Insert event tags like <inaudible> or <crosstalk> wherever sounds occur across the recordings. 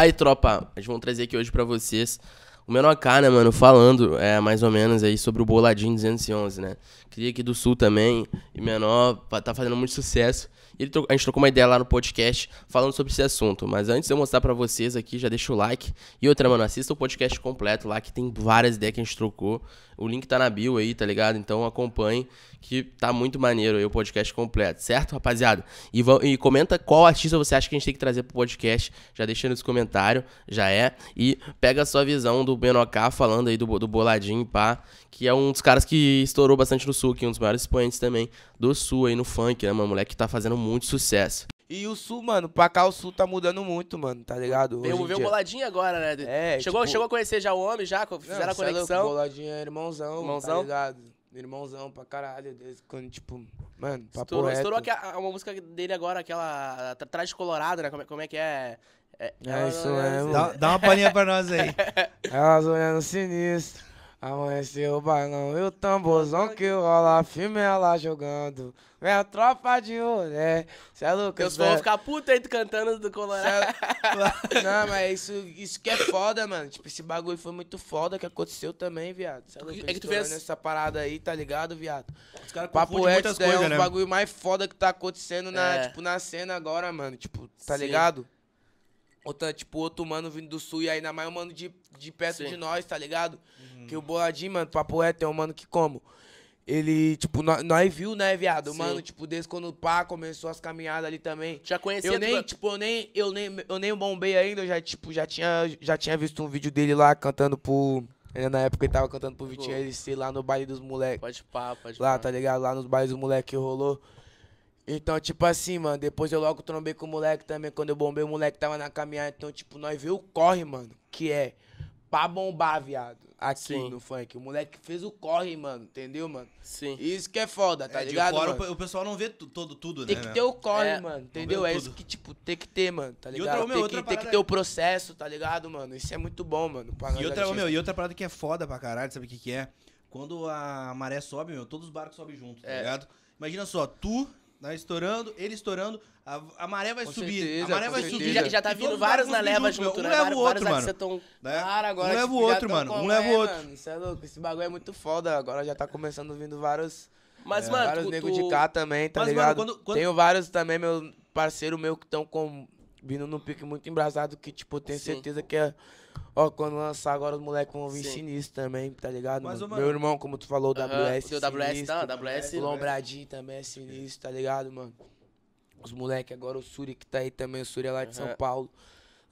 Aí, tropa, eles vão trazer aqui hoje para vocês o Menor K, né, mano, falando é, mais ou menos aí sobre o Boladinho 211, né? Queria aqui do Sul também, e Menor tá fazendo muito sucesso. Ele a gente trocou uma ideia lá no podcast falando sobre esse assunto. Mas antes de eu mostrar para vocês aqui, já deixa o like. E outra, mano, assista o podcast completo lá que tem várias ideias que a gente trocou. O link tá na bio aí, tá ligado? Então acompanhe que tá muito maneiro aí o podcast completo, certo, rapaziada? E, e comenta qual artista você acha que a gente tem que trazer pro podcast. Já deixa nos comentários, já é. E pega a sua visão do Benocá falando aí do, do Boladinho, pá, que é um dos caras que estourou bastante no Sul, que é um dos maiores expoentes também do Sul aí no funk, né, mano? Moleque que tá fazendo muito sucesso. E o Sul, mano, pra cá o Sul tá mudando muito, mano, tá ligado? Veio, veio o Boladinho agora, né? É, chegou, tipo... chegou a conhecer já o homem, já? Fizeram Não, a é conexão? O Boladinho é irmãozão, tá irmãozão, tá ligado? Irmãozão pra caralho, desde quando, tipo, mano, papo estourou, reto. Estourou uma música dele agora, aquela de Colorado, né? Como, é, como é que é? É, é isso mesmo. Dá, assim. dá, uma palhinha pra nós aí. <laughs> Elas tá olhando sinistro. Amanheceu o balão e o tamborzão que rola, firme ela jogando. Minha é tropa de olé, cê é louco. Eles vão é- ficar puto aí cantando do Colorado. É... <laughs> Não, mas isso, isso que é foda, mano. Tipo, esse bagulho foi muito foda que aconteceu também, viado. Cê é louco, é que tu fez... essa parada aí, tá ligado, viado? Os caras Papo é, é um né? bagulho mais foda que tá acontecendo na, é. tipo, na cena agora, mano. Tipo, tá Sim. ligado? Outra, tipo, outro mano vindo do sul e ainda mais um mano de, de perto Sim. de nós, tá ligado? Uhum. Que o Boladinho, mano, papo é, tem um mano que como? Ele, tipo, nós, viu, né, viado? Sim. Mano, tipo, desde quando o pá começou as caminhadas ali também. Já conhecia eu nem, tipo, tipo, eu nem, eu nem, eu nem bombei ainda, eu já, tipo, já tinha, já tinha visto um vídeo dele lá cantando pro... Na época ele tava cantando pro Vitinho LC lá no baile dos moleques. Pode pá, pode lá, pá. Lá, tá ligado? Lá nos bailes dos moleques que rolou. Então, tipo assim, mano, depois eu logo trombei com o moleque também. Quando eu bombei, o moleque tava na caminhada. Então, tipo, nós viu o corre, mano, que é pra bombar, viado. Aqui Sim. no funk. O moleque fez o corre, mano, entendeu, mano? Sim. Isso que é foda, tá é, ligado? Fora, mano? O pessoal não vê todo tudo, né? Tem que né? ter o corre, é, mano, entendeu? É isso que, tipo, tem que ter, mano, tá ligado? E outra, meu, tem, outra que, que ter o processo, tá ligado, mano? Isso é muito bom, mano. E outra, meu, e outra parada que é foda pra caralho, sabe o que, que é? Quando a maré sobe, meu, todos os barcos sobem juntos, tá é. ligado? Imagina só, tu Tá estourando, ele estourando, a, a maré vai com subir. Certeza, a maré vai certeza. subir. Já, já tá então, vindo vários na leva junto, né? Um leva o outro, mano. Né? Cara, agora, um leva o outro, mano. Um leva o é, outro. Mano, isso é louco, esse bagulho é muito foda. Agora já tá começando vindo vários... Mas, é, mano, vários tu, nego tu... de cá também, tá Mas, ligado? Mano, quando, quando... Tenho vários também, meu parceiro meu, que estão com... vindo num pique muito embrasado, que, tipo, tenho Sim. certeza que é Ó, quando lançar agora os moleques vão vir sinistro também, tá ligado? Mas, mano, mano, meu irmão, como tu falou, uh -huh, WS. o WS, sinistro, tá, WS. É o Lombradinho também é sinistro, tá ligado, mano? Os moleques, agora o Suri que tá aí também, o Suri é lá de uh -huh. São Paulo,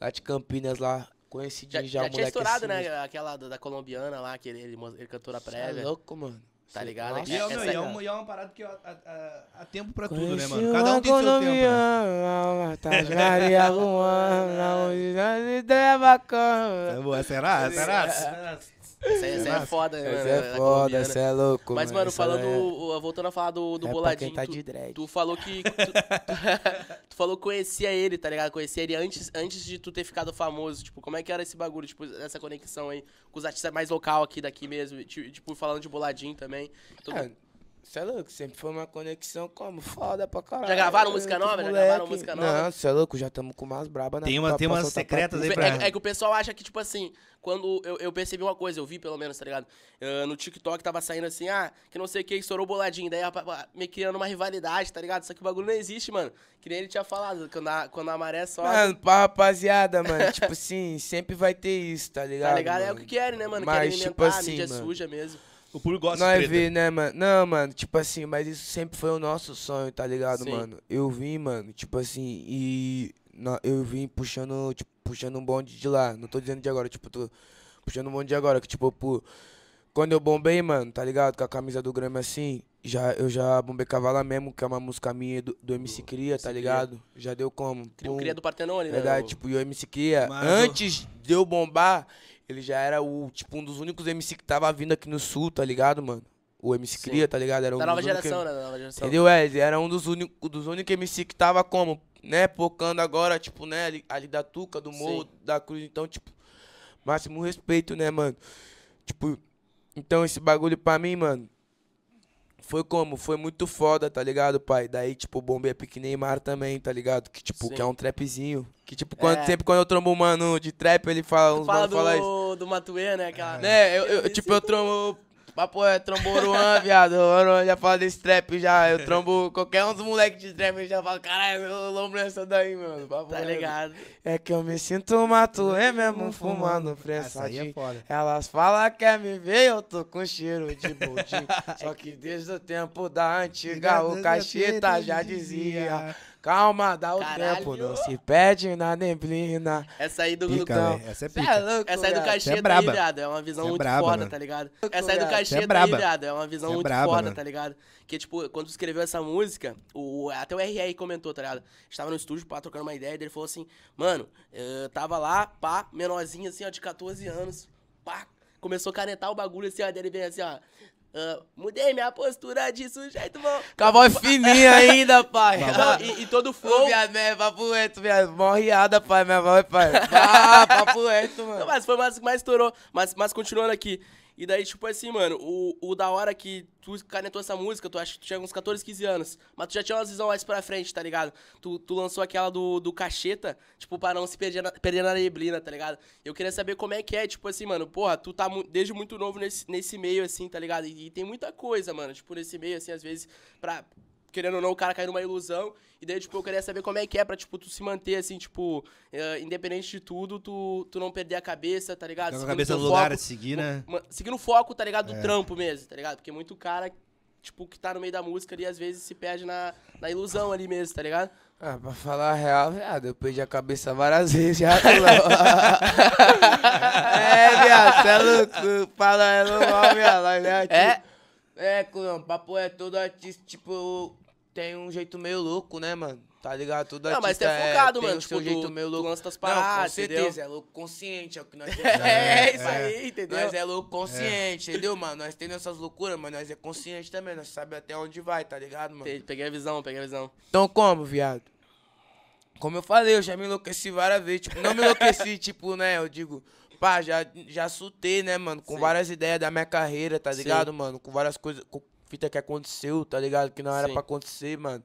lá de Campinas, lá, conhecidinho já, já, já o moleque. Já é tinha estourado, é né? Aquela da, da colombiana lá, que ele, ele, ele cantou na é prévia. Você é louco, mano. Tá ligado? e, é, meu, é, é uma, e é uma parada que há tempo pra tudo, né, mano? Cada um tem seu tempo. Né? Tascaria, não <laughs> onde leva a cama. Será? Será? Essa, é, é, é foda, né? Essa é foda, essa é louco. Mas, mano, falando. É... Voltando a falar do, do é boladinho. Tá tu, tu, falou que. Tu, <laughs> tu, falou que conhecia ele, tá ligado? Conhecia ele antes, antes de tu ter ficado famoso. Tipo, como é que era esse bagulho, tipo, essa conexão aí com os artistas mais local aqui daqui mesmo? Tipo, falando de boladinho também. Então, é, Cê é louco, sempre foi uma conexão como foda pra caralho. Já gravaram música nova? Já gravaram música nova? Não, cê é louco, já tamo com umas braba Tem, uma, tem umas secretas pra... aí pra... É, é, que o pessoal acha que, tipo assim, quando eu, eu percebi uma coisa, eu vi pelo menos, tá ligado? Uh, no TikTok tava saindo assim, ah, que não sei o que, estourou boladinho. Daí me criando uma rivalidade, tá ligado? Só que o bagulho não existe, mano. Que nem ele tinha falado, quando a, quando a maré só... Mano, pra rapaziada, mano, tipo assim, <laughs> sempre vai ter isso, tá ligado? Tá ligado? Mano? É o que querem, né, mano? Mas, querem tipo alimentar, assim, mídia é mano. suja mesmo. O público gosta Nós de treta. vê, né, mano? Não, mano, tipo assim, mas isso sempre foi o nosso sonho, tá ligado, Sim. mano? Eu vim, mano, tipo assim, e eu vim puxando, tipo, puxando um bonde de lá. Não tô dizendo de agora, tipo, tô puxando um bonde de agora, que tipo, Quando eu bombei, mano, tá ligado? Com a camisa do Grêmio assim, já, eu já bombei Cavala mesmo, que é uma música minha do, do MC Cria, tá ligado? Já deu como? Trio Cria do Partenone, né? Verdade, tipo, e o MC Cria, Mas antes de eu bombar, ele já era o, tipo, um dos únicos MC que tava vindo aqui no sul, tá ligado, mano? O MC Sim. Cria, tá ligado? Era um da nova geração, né? Da nova geração. Entendeu? É, ele era um dos únicos dos únicos MC que tava como, né? Pocando agora, tipo, né? Ali, ali da Tuca, do Morro, Sim. da Cruz. Então, tipo, máximo respeito, né, mano? Tipo, então esse bagulho pra mim, mano, foi como? Foi muito foda, tá ligado, pai? Daí, tipo, bombei é Pique Neymar também, tá ligado? Que, tipo, Sim. que é um trapzinho. Que, tipo, quando, é. sempre quando eu trombo um mano de trap, ele fala, uns fala mano, do... fala isso do, do Matuê, né? Aquela, é. né? Eu, eu, tipo, eu trombo. Papo é tromboruan, <laughs> viado. Eu já falo desse trap já. Eu trombo qualquer um dos moleques de trap, eu já falo, caralho, eu é essa daí, mano. Papo tá ligado? É que eu me sinto Matuê mesmo fumando prensa é de. É foda. Elas falam que é me ver, eu tô com cheiro de botim. <laughs> Só que desde o tempo da antiga, o cacheta já dizia. Calma, dá o Caralho. tempo, não se perde na neblina. Essa aí do, pica, do... essa é, é pica. É louco, essa aí do cachê é tá ligado? É uma visão é muito braba, foda, mano. tá ligado? Essa aí do cachê é tá ligado? É uma visão muito braba, foda, mano. tá ligado? Que, tipo, quando escreveu essa música, o, até o RR comentou, tá ligado? Estava no estúdio, pá, trocando uma ideia, e ele falou assim, mano, eu tava lá, pá, menorzinho assim, ó, de 14 anos, pá, começou a canetar o bagulho assim, ó, dele veio assim, ó. Uh, mudei minha postura de sujeito bom. Cowboy fininha ainda, pai. Não, e, e, todo flow. Ô, viado, né? Papo reto, viado. Morriada, pai, minha mãe, pai. Ah, papo reto, mano. Não, mas foi mais que mais estourou. Mas, mas continuando aqui. E daí, tipo assim, mano, o, o da hora que tu canetou essa música, tu acha que tu tinha uns 14, 15 anos. Mas tu já tinha umas visão mais pra frente, tá ligado? Tu, tu lançou aquela do, do cacheta, tipo, pra não se perder na, perder na neblina, tá ligado? Eu queria saber como é que é, tipo assim, mano, porra, tu tá mu desde muito novo nesse, nesse meio, assim, tá ligado? E, e, tem muita coisa, mano, tipo, nesse meio, assim, às vezes, pra, querendo ou não, o cara caiu numa ilusão. E daí, tipo, eu queria saber como é que é pra, tipo, tu se manter, assim, tipo, uh, independente de tudo, tu, tu não perder a cabeça, tá ligado? Com a cabeça do lugar, foco, seguir, né? Uma, seguindo o foco, tá ligado? Do é. trampo mesmo, tá ligado? Porque muito cara, tipo, que tá no meio da música ali, às vezes se perde na, na ilusão ali mesmo, tá ligado? Ah, pra falar a real, viado, eu perdi a cabeça várias <laughs> vezes já. <laughs> é, viado, cê é louco, fala, é normal, viado, né, é tipo, É, é, papo é todo artista, tipo, tem um jeito meio louco, né, mano? Tá ligado? Tudo Não, mas é, é focado, é, mano. tipo, o do, jeito meio louco. lance das paradas, Não, com certeza. Entendeu? É louco consciente, é o que nós <laughs> temos. é, é, isso aí, entendeu? Nós é louco consciente, entendeu, mano? Nós temos essas loucuras, mas nós é consciente também. Nós sabemos até onde vai, tá ligado, mano? Peguei a visão, peguei a visão. Então como, viado? Como eu falei, eu já me enlouqueci várias vezes. Tipo, não me enlouqueci, <laughs> tipo, né? Eu digo, pá, já, já sutei, né, mano? Com Sim. várias ideias da minha carreira, tá ligado, Sim. mano? Com várias coisas, fita que aconteceu, tá ligado? Que não era para pra acontecer, mano.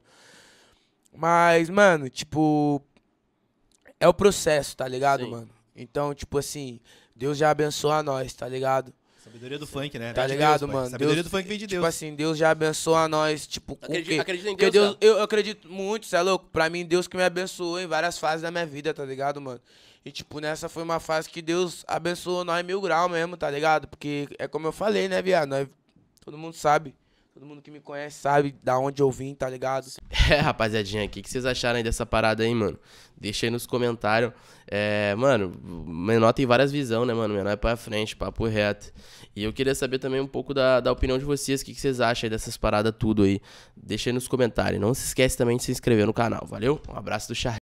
Mas, mano, tipo. É o processo, tá ligado, Sim. mano? Então, tipo assim, Deus já abençoa nós, tá ligado? Sabedoria do funk, né? Tá ligado, Deus, mano? Sabedoria Deus, do funk vem de tipo Deus. Tipo assim, Deus já abençoa nós, tipo, com acredito, acredito em Deus, Deus né? eu, eu, acredito muito, cê é louco? Pra mim, Deus que me abençoou em várias fases da minha vida, tá ligado, mano? E, tipo, nessa foi uma fase que Deus abençoou nós mil graus mesmo, tá ligado? Porque é como eu falei, né, viado? Nós, todo mundo sabe. Todo mundo que me conhece sabe da onde eu vim, tá ligado? É, rapaziadinha, o que, que vocês acharam aí dessa parada aí, mano? Deixa aí nos comentários. É, mano, menor tem várias visões, né, mano? Menor é pra frente, papo reto. E eu queria saber também um pouco da, da opinião de vocês, o que, que vocês acham aí dessas paradas tudo aí. Deixa aí nos comentários. Não se esquece também de se inscrever no canal, valeu? Um abraço do Charlie.